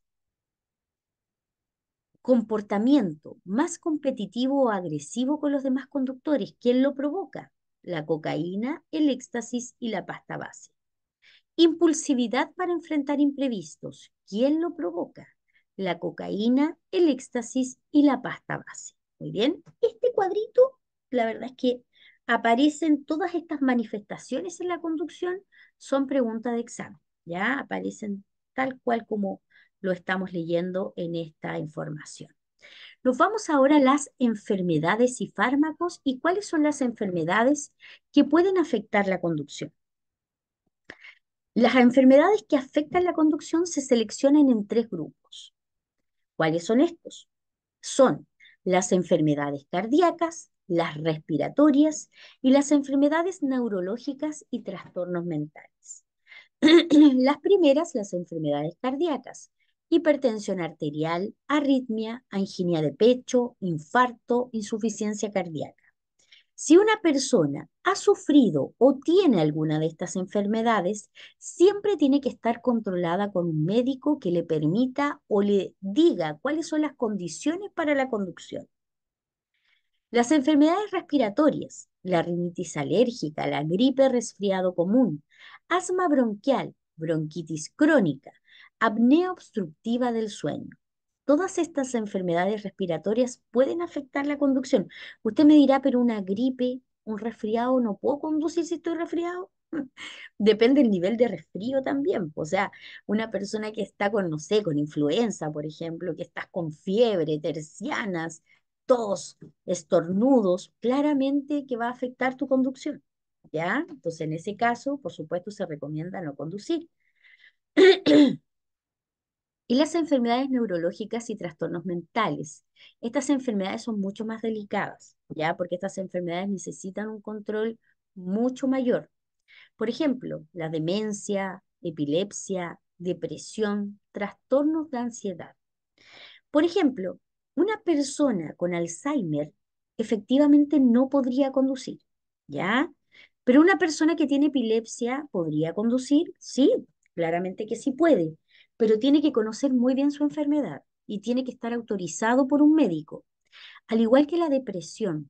Comportamiento más competitivo o agresivo con los demás conductores. ¿Quién lo provoca? La cocaína, el éxtasis y la pasta base. Impulsividad para enfrentar imprevistos. ¿Quién lo provoca? la cocaína, el éxtasis y la pasta base. Muy bien, este cuadrito, la verdad es que aparecen todas estas manifestaciones en la conducción, son preguntas de examen, ¿ya? Aparecen tal cual como lo estamos leyendo en esta información. Nos vamos ahora a las enfermedades y fármacos y cuáles son las enfermedades que pueden afectar la conducción. Las enfermedades que afectan la conducción se seleccionan en tres grupos. ¿Cuáles son estos? Son las enfermedades cardíacas, las respiratorias y las enfermedades neurológicas y trastornos mentales. <clears throat> las primeras, las enfermedades cardíacas, hipertensión arterial, arritmia, anginia de pecho, infarto, insuficiencia cardíaca. Si una persona ha sufrido o tiene alguna de estas enfermedades, siempre tiene que estar controlada con un médico que le permita o le diga cuáles son las condiciones para la conducción. Las enfermedades respiratorias, la rinitis alérgica, la gripe resfriado común, asma bronquial, bronquitis crónica, apnea obstructiva del sueño, todas estas enfermedades respiratorias pueden afectar la conducción. Usted me dirá, pero una gripe, un resfriado, ¿no puedo conducir si estoy resfriado? <laughs> Depende del nivel de resfrío también. O sea, una persona que está con, no sé, con influenza, por ejemplo, que está con fiebre, tercianas, tos, estornudos, claramente que va a afectar tu conducción. ¿Ya? Entonces, en ese caso, por supuesto, se recomienda no conducir. <clears throat> y las enfermedades neurológicas y trastornos mentales. Estas enfermedades son mucho más delicadas, ¿ya? Porque estas enfermedades necesitan un control mucho mayor. Por ejemplo, la demencia, epilepsia, depresión, trastornos de ansiedad. Por ejemplo, una persona con Alzheimer efectivamente no podría conducir, ¿ya? Pero una persona que tiene epilepsia podría conducir, sí, claramente que sí puede, pero tiene que conocer muy bien su enfermedad y tiene que estar autorizado por un médico. Al igual que la depresión,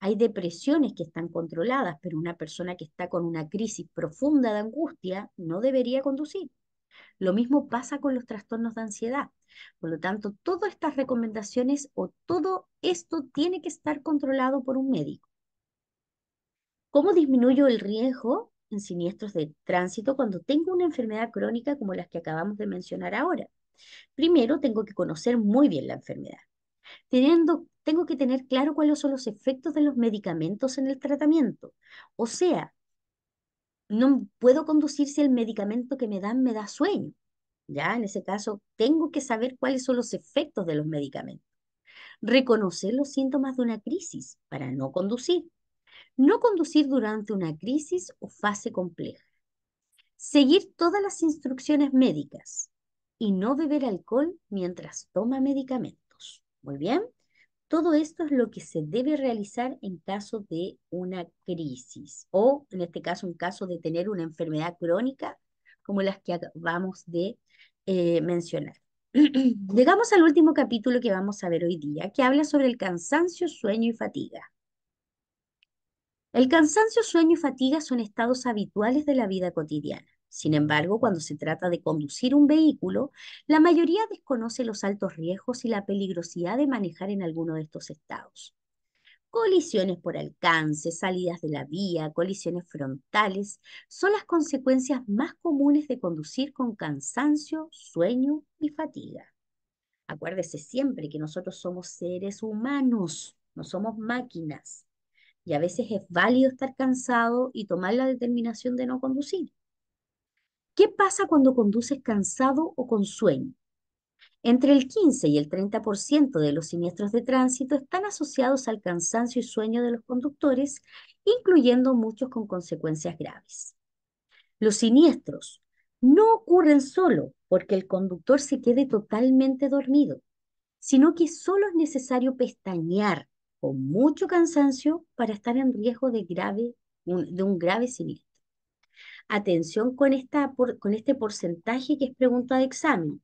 hay depresiones que están controladas, pero una persona que está con una crisis profunda de angustia no debería conducir. Lo mismo pasa con los trastornos de ansiedad. Por lo tanto, todas estas recomendaciones o todo esto tiene que estar controlado por un médico. ¿Cómo disminuyo el riesgo? en siniestros de tránsito cuando tengo una enfermedad crónica como las que acabamos de mencionar ahora? Primero, tengo que conocer muy bien la enfermedad. Teniendo, tengo que tener claro cuáles son los efectos de los medicamentos en el tratamiento. O sea, no puedo conducir si el medicamento que me dan me da sueño. Ya, en ese caso, tengo que saber cuáles son los efectos de los medicamentos. Reconocer los síntomas de una crisis para no conducir no conducir durante una crisis o fase compleja, seguir todas las instrucciones médicas y no beber alcohol mientras toma medicamentos. Muy bien, todo esto es lo que se debe realizar en caso de una crisis o en este caso en caso de tener una enfermedad crónica como las que acabamos de eh, mencionar. <clears throat> Llegamos al último capítulo que vamos a ver hoy día, que habla sobre el cansancio, sueño y fatiga. El cansancio, sueño y fatiga son estados habituales de la vida cotidiana. Sin embargo, cuando se trata de conducir un vehículo, la mayoría desconoce los altos riesgos y la peligrosidad de manejar en alguno de estos estados. Colisiones por alcance, salidas de la vía, colisiones frontales son las consecuencias más comunes de conducir con cansancio, sueño y fatiga. Acuérdese siempre que nosotros somos seres humanos, no somos máquinas. Y a veces es válido estar cansado y tomar la determinación de no conducir. ¿Qué pasa cuando conduces cansado o con sueño? Entre el 15 y el 30% de los siniestros de tránsito están asociados al cansancio y sueño de los conductores, incluyendo muchos con consecuencias graves. Los siniestros no ocurren solo porque el conductor se quede totalmente dormido, sino que solo es necesario pestañear con mucho cansancio para estar en riesgo de, grave, de un grave siniestro. Atención con, esta, con este porcentaje que es pregunta de examen.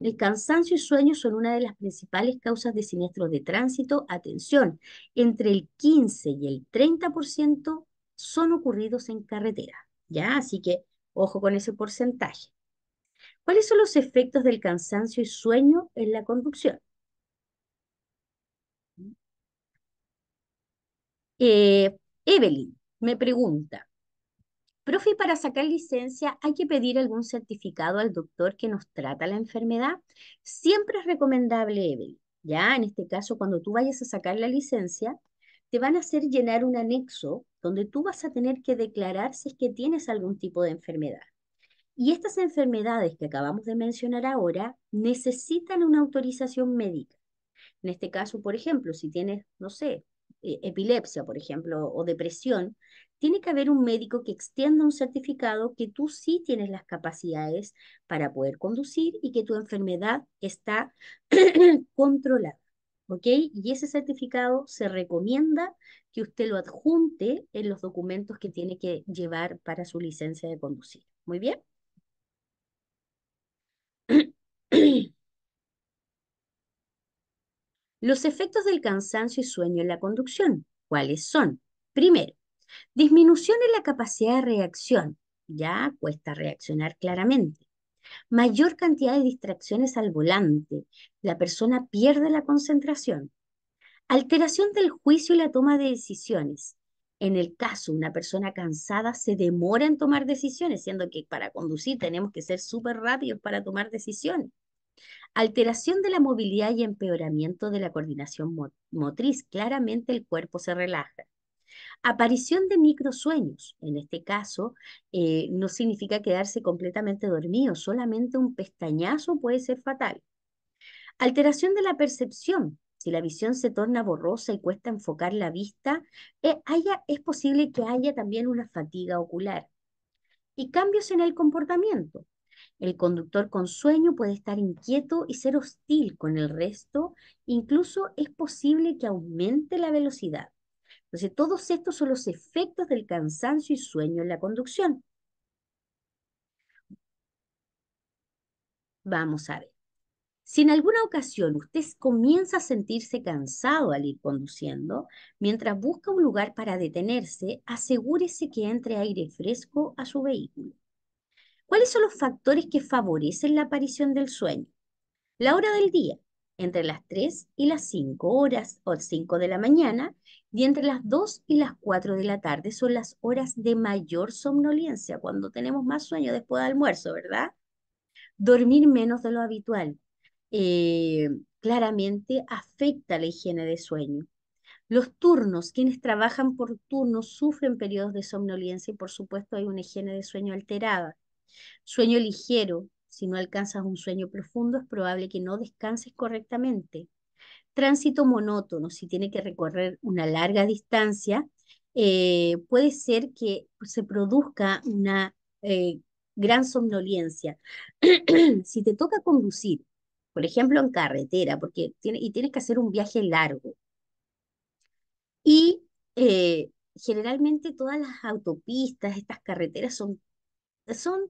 El cansancio y sueño son una de las principales causas de siniestros de tránsito. Atención, entre el 15 y el 30% son ocurridos en carretera, ¿ya? Así que ojo con ese porcentaje. ¿Cuáles son los efectos del cansancio y sueño en la conducción? Eh, Evelyn me pregunta, profe, para sacar licencia hay que pedir algún certificado al doctor que nos trata la enfermedad. Siempre es recomendable, Evelyn, ya en este caso cuando tú vayas a sacar la licencia, te van a hacer llenar un anexo donde tú vas a tener que declarar si es que tienes algún tipo de enfermedad. Y estas enfermedades que acabamos de mencionar ahora necesitan una autorización médica. En este caso, por ejemplo, si tienes, no sé, e, epilepsia, por ejemplo, o depresión, tiene que haber un médico que extienda un certificado que tú sí tienes las capacidades para poder conducir y que tu enfermedad está <clears throat> controlada. ¿Ok? Y ese certificado se recomienda que usted lo adjunte en los documentos que tiene que llevar para su licencia de conducir. ¿Muy bien? <clears throat> Los efectos del cansancio y sueño en la conducción, ¿cuáles son? Primero, disminución en la capacidad de reacción, ya cuesta reaccionar claramente. Mayor cantidad de distracciones al volante, la persona pierde la concentración. Alteración del juicio y la toma de decisiones. En el caso una persona cansada se demora en tomar decisiones, siendo que para conducir tenemos que ser súper rápidos para tomar decisiones. Alteración de la movilidad y empeoramiento de la coordinación motriz. Claramente el cuerpo se relaja. Aparición de microsueños. En este caso, eh, no significa quedarse completamente dormido, solamente un pestañazo puede ser fatal. Alteración de la percepción. Si la visión se torna borrosa y cuesta enfocar la vista, eh, es posible que haya también una fatiga ocular. Y cambios en el comportamiento. El conductor con sueño puede estar inquieto y ser hostil con el resto, incluso es posible que aumente la velocidad. Entonces, todos estos son los efectos del cansancio y sueño en la conducción. Vamos a ver. Si en alguna ocasión usted comienza a sentirse cansado al ir conduciendo, mientras busca un lugar para detenerse, asegúrese que entre aire fresco a su vehículo. ¿Cuáles son los factores que favorecen la aparición del sueño? La hora del día, entre las 3 y las 5 horas o 5 de la mañana y entre las 2 y las 4 de la tarde son las horas de mayor somnolencia, cuando tenemos más sueño después del almuerzo, ¿verdad? Dormir menos de lo habitual eh, claramente afecta la higiene de sueño. Los turnos, quienes trabajan por turnos sufren periodos de somnolencia y por supuesto hay una higiene de sueño alterada. Sueño ligero. Si no alcanzas un sueño profundo, es probable que no descanses correctamente. Tránsito monótono. Si tiene que recorrer una larga distancia, eh, puede ser que se produzca una eh, gran somnolencia. <clears throat> si te toca conducir, por ejemplo, en carretera, porque tiene, y tienes que hacer un viaje largo, y eh, generalmente todas las autopistas, estas carreteras son, son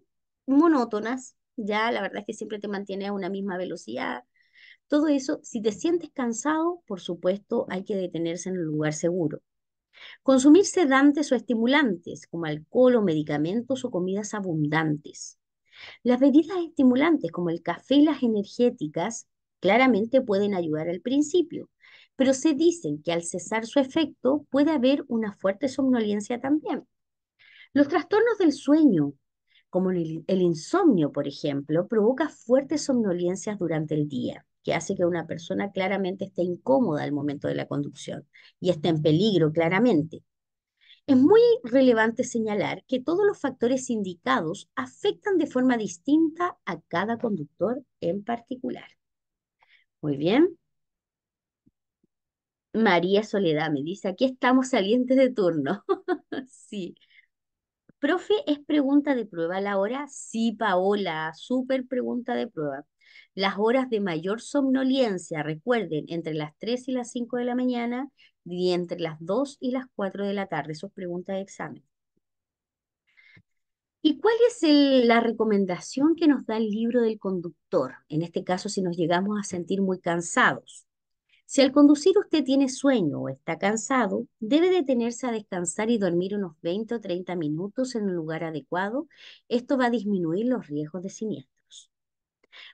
monótonas, ya la verdad es que siempre te mantiene a una misma velocidad. Todo eso, si te sientes cansado, por supuesto, hay que detenerse en un lugar seguro. Consumir sedantes o estimulantes, como alcohol o medicamentos o comidas abundantes. Las bebidas estimulantes, como el café y las energéticas, claramente pueden ayudar al principio, pero se dicen que al cesar su efecto puede haber una fuerte somnolencia también. Los trastornos del sueño, como el, insomnio, por ejemplo, provoca fuertes somnolencias durante el día, que hace que una persona claramente esté incómoda al momento de la conducción y esté en peligro claramente. Es muy relevante señalar que todos los factores indicados afectan de forma distinta a cada conductor en particular. Muy bien. María Soledad me dice, aquí estamos salientes de turno. <laughs> sí, Profe, ¿es pregunta de prueba la hora? Sí, Paola, súper pregunta de prueba. Las horas de mayor somnolencia, recuerden, entre las 3 y las 5 de la mañana y entre las 2 y las 4 de la tarde. Eso es pregunta de examen. ¿Y cuál es la recomendación que nos da el libro del conductor? En este caso, si nos llegamos a sentir muy cansados. Si al conducir usted tiene sueño o está cansado, debe detenerse a descansar y dormir unos 20 o 30 minutos en un lugar adecuado. Esto va a disminuir los riesgos de siniestros.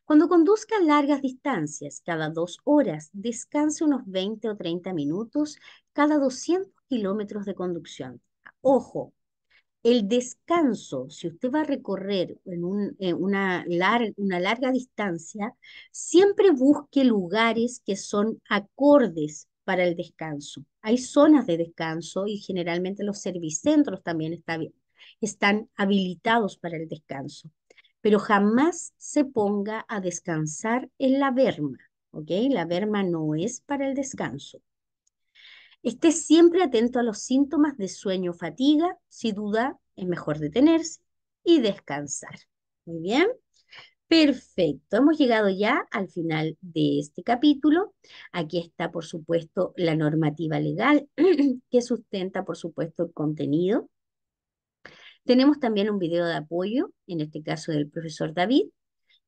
Cuando conduzca largas distancias, cada dos horas, descanse unos 20 o 30 minutos cada 200 kilómetros de conducción. Ojo, el descanso, si usted va a recorrer eh, una, larga distancia, siempre busque lugares que son acordes para el descanso. Hay zonas de descanso y generalmente los servicentros también está, están habilitados para el descanso. Pero jamás se ponga a descansar en la verma, ¿ok? La verma no es para el descanso. Esté siempre atento a los síntomas de sueño, fatiga, si duda es mejor detenerse y descansar. Muy bien. Perfecto, hemos llegado ya al final de este capítulo. Aquí está, por supuesto, la normativa legal <clears throat> que sustenta, por supuesto, el contenido. Tenemos también un video de apoyo, en este caso del profesor David,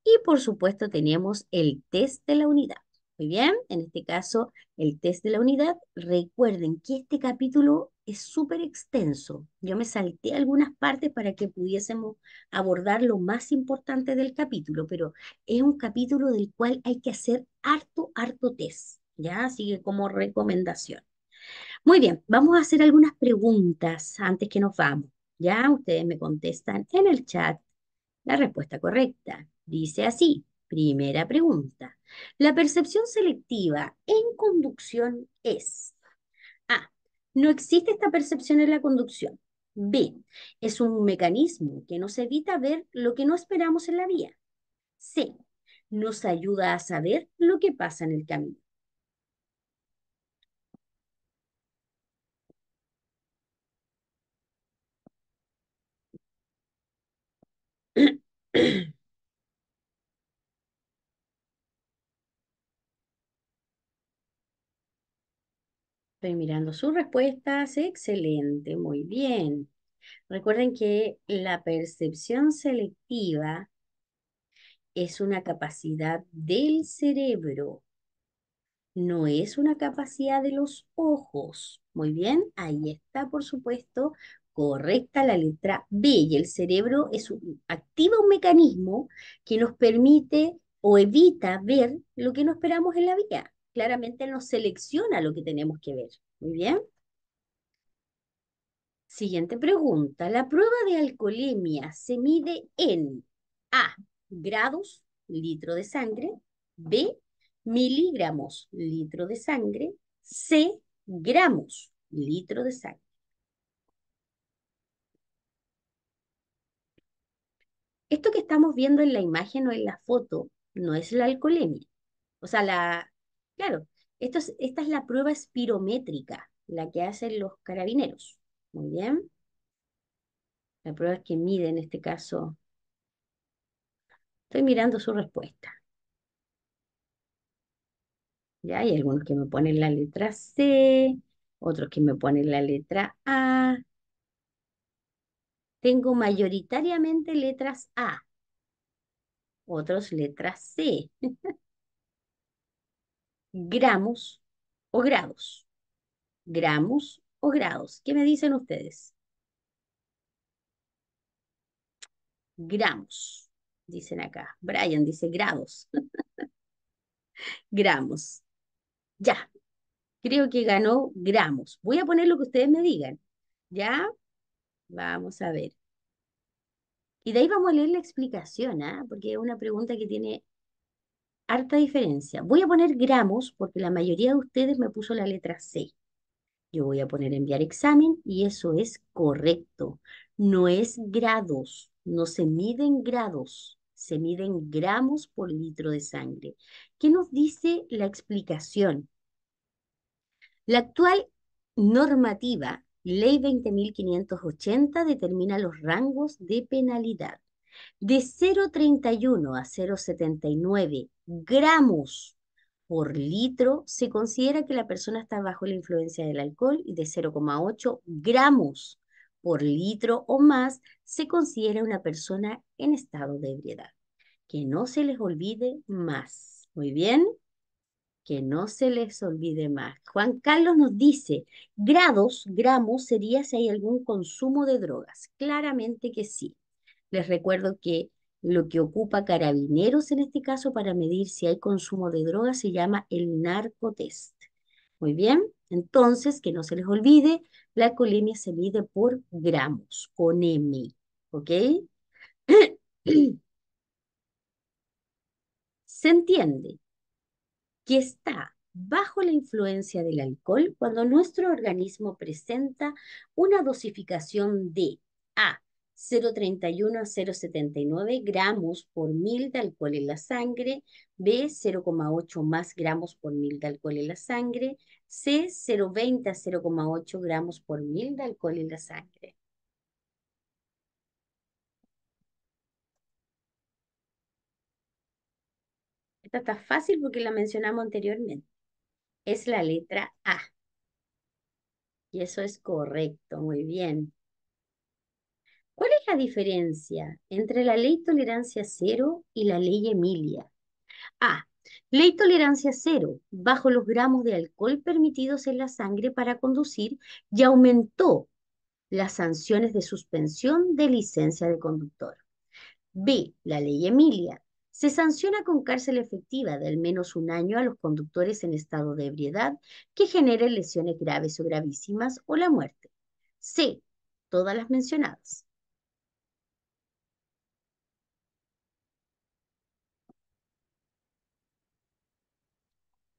y por supuesto tenemos el test de la unidad. Muy bien, en este caso el test de la unidad. Recuerden que este capítulo es súper extenso. Yo me salté algunas partes para que pudiésemos abordar lo más importante del capítulo, pero es un capítulo del cual hay que hacer harto, harto test, ¿ya? Así como recomendación. Muy bien, vamos a hacer algunas preguntas antes que nos vamos. Ya ustedes me contestan en el chat la respuesta correcta. Dice así, Primera pregunta. La percepción selectiva en conducción es A. No existe esta percepción en la conducción. B. Es un mecanismo que nos evita ver lo que no esperamos en la vía. C. Nos ayuda a saber lo que pasa en el camino. <clears throat> Estoy mirando sus respuestas. Excelente, muy bien. Recuerden que la percepción selectiva es una capacidad del cerebro, no es una capacidad de los ojos. Muy bien, ahí está, por supuesto, correcta la letra B. Y el cerebro es un, activa un mecanismo que nos permite o evita ver lo que no esperamos en la vida claramente nos selecciona lo que tenemos que ver. Muy bien. Siguiente pregunta. La prueba de alcoholemia se mide en A, grados, litro de sangre, B, miligramos, litro de sangre, C, gramos, litro de sangre. Esto que estamos viendo en la imagen o en la foto no es la alcoholemia. O sea, la, Claro, esta es la prueba espirométrica, la que hacen los carabineros. Muy bien. La prueba es que mide en este caso. Estoy mirando su respuesta. Ya hay algunos que me ponen la letra C, otros que me ponen la letra A. Tengo mayoritariamente letras A, otros letras C. <laughs> gramos o grados. Gramos o grados. ¿Qué me dicen ustedes? Gramos, dicen acá. Brian dice grados. <laughs> gramos. Ya. Creo que ganó gramos. Voy a poner lo que ustedes me digan. ¿Ya? Vamos a ver. Y de ahí vamos a leer la explicación, ¿ah? Porque es una pregunta que tiene harta diferencia. Voy a poner gramos porque la mayoría de ustedes me puso la letra C. Yo voy a poner enviar examen y eso es correcto. No es grados, no se miden grados, se miden gramos por litro de sangre. ¿Qué nos dice la explicación? La actual normativa, Ley 20.580, determina los rangos de penalidad de 0,31 a 0,79 gramos por litro, se considera que la persona está bajo la influencia del alcohol y de 0,8 gramos por litro o más, se considera una persona en estado de ebriedad. Que no se les olvide más. Muy bien. Que no se les olvide más. Juan Carlos nos dice, grados, gramos, sería si hay algún consumo de drogas. Claramente que sí. Les recuerdo que lo que ocupa carabineros en este caso para medir si hay consumo de drogas se llama el narcotest. Muy bien, entonces que no se les olvide, la colinia se mide por gramos, con M, ¿ok? <clears throat> se entiende que está bajo la influencia del alcohol cuando nuestro organismo presenta una dosificación de A, 0,31 a 0,79 gramos por mil de alcohol en la sangre, B 0,8 más gramos por mil de alcohol en la sangre, C 0,20 a 0,8 gramos por mil de alcohol en la sangre. Esta está fácil porque la mencionamos anteriormente. Es la letra A. Y eso es correcto, muy bien la diferencia entre la ley tolerancia cero y la ley Emilia? A. Ley tolerancia cero, bajo los gramos de alcohol permitidos en la sangre para conducir y aumentó las sanciones de suspensión de licencia de conductor. B. La ley Emilia. Se sanciona con cárcel efectiva de al menos un año a los conductores en estado de ebriedad que generen lesiones graves o gravísimas o la muerte. C. Todas las mencionadas.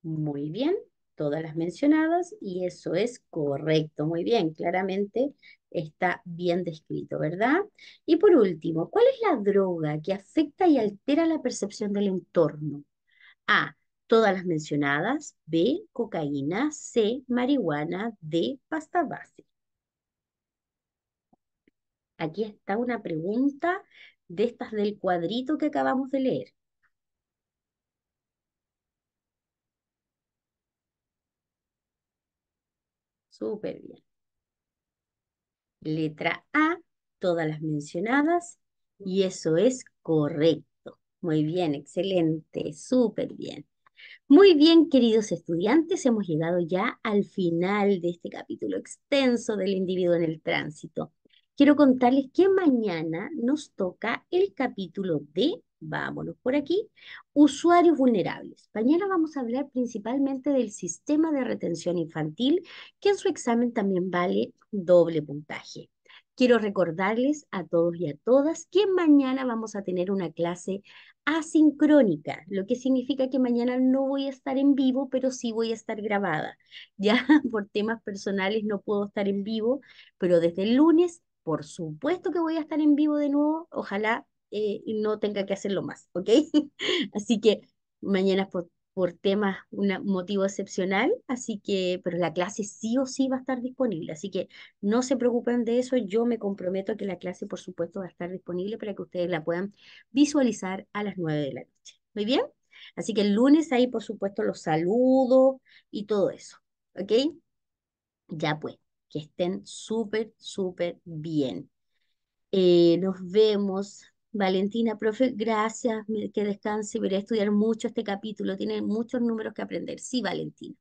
Muy bien, todas las mencionadas y eso es correcto. Muy bien, claramente está bien descrito, ¿verdad? Y por último, ¿cuál es la droga que afecta y altera la percepción del entorno? A. Todas las mencionadas. B. Cocaína. C. Marihuana. D. Pasta base. Aquí está una pregunta de estas del cuadrito que acabamos de leer. Súper bien. Letra A, todas las mencionadas, y eso es correcto. Muy bien, excelente, súper bien. Muy bien, queridos estudiantes, hemos llegado ya al final de este capítulo extenso del individuo en el tránsito. Quiero contarles que mañana nos toca el capítulo D vámonos por aquí, usuarios vulnerables. Mañana vamos a hablar principalmente del sistema de retención infantil, que en su examen también vale doble puntaje. Quiero recordarles a todos y a todas que mañana vamos a tener una clase asincrónica, lo que significa que mañana no voy a estar en vivo, pero sí voy a estar grabada. <laughs> Ya por temas personales no puedo estar en vivo, pero desde el lunes, por supuesto que voy a estar en vivo de nuevo, ojalá eh, no tenga que hacerlo más, ¿ok? <laughs> así que mañana por, temas, un motivo excepcional, así que, pero la clase sí o sí va a estar disponible, así que no se preocupen de eso, yo me comprometo a que la clase, por supuesto, va a estar disponible para que ustedes la puedan visualizar a las 9 de la noche. ¿Muy bien? Así que el lunes ahí, por supuesto, los saludo y todo eso, ¿ok? Ya pues, que estén súper, súper bien. Eh, nos vemos Valentina, profe, gracias, que descanse, a estudiar mucho este capítulo, tiene muchos números que aprender. Sí, Valentina,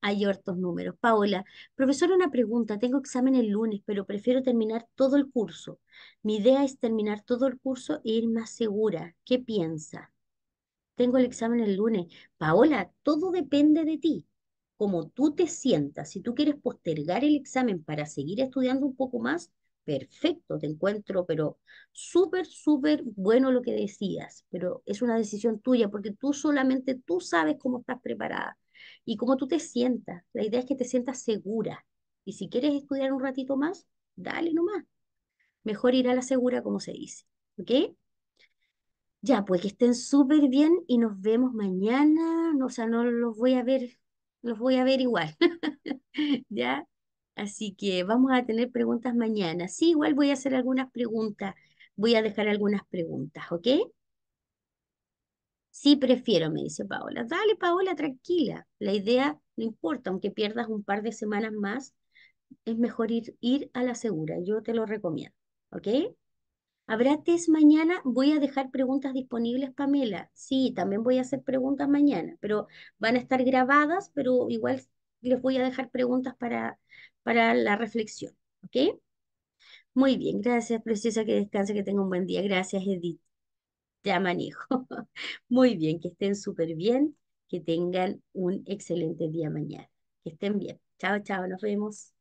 hay hartos números. Paola, profesora, una pregunta, tengo examen el lunes, pero prefiero terminar todo el curso. Mi idea es terminar todo el curso e ir más segura. ¿Qué piensa? Tengo el examen el lunes. Paola, todo depende de ti. Como tú te sientas, si tú quieres postergar el examen para seguir estudiando un poco más, perfecto, te encuentro, pero súper, súper bueno lo que decías, pero es una decisión tuya porque tú solamente tú sabes cómo estás preparada y cómo tú te sientas. La idea es que te sientas segura y si quieres estudiar un ratito más, dale nomás. Mejor ir a la segura, como se dice, ¿ok? Ya, pues que estén súper bien y nos vemos mañana, o sea, no los voy a ver, los voy a ver igual, <laughs> ¿ya? Así que vamos a tener preguntas mañana. Sí, igual voy a hacer algunas preguntas. Voy a dejar algunas preguntas, ¿ok? Sí, prefiero, me dice Paola. Dale, Paola, tranquila. La idea no importa, aunque pierdas un par de semanas más, es mejor ir, ir a la segura. Yo te lo recomiendo, ¿ok? ¿Habrá test mañana? Voy a dejar preguntas disponibles, Pamela. Sí, también voy a hacer preguntas mañana, pero van a estar grabadas, pero igual les voy a dejar preguntas para, para la reflexión. ¿Ok? Muy bien, gracias, preciosa, que descanse, que tenga un buen día. Gracias, Edith. Ya manejo. <laughs> Muy bien, que estén súper bien, que tengan un excelente día mañana. Que estén bien. Chao, chao, nos vemos.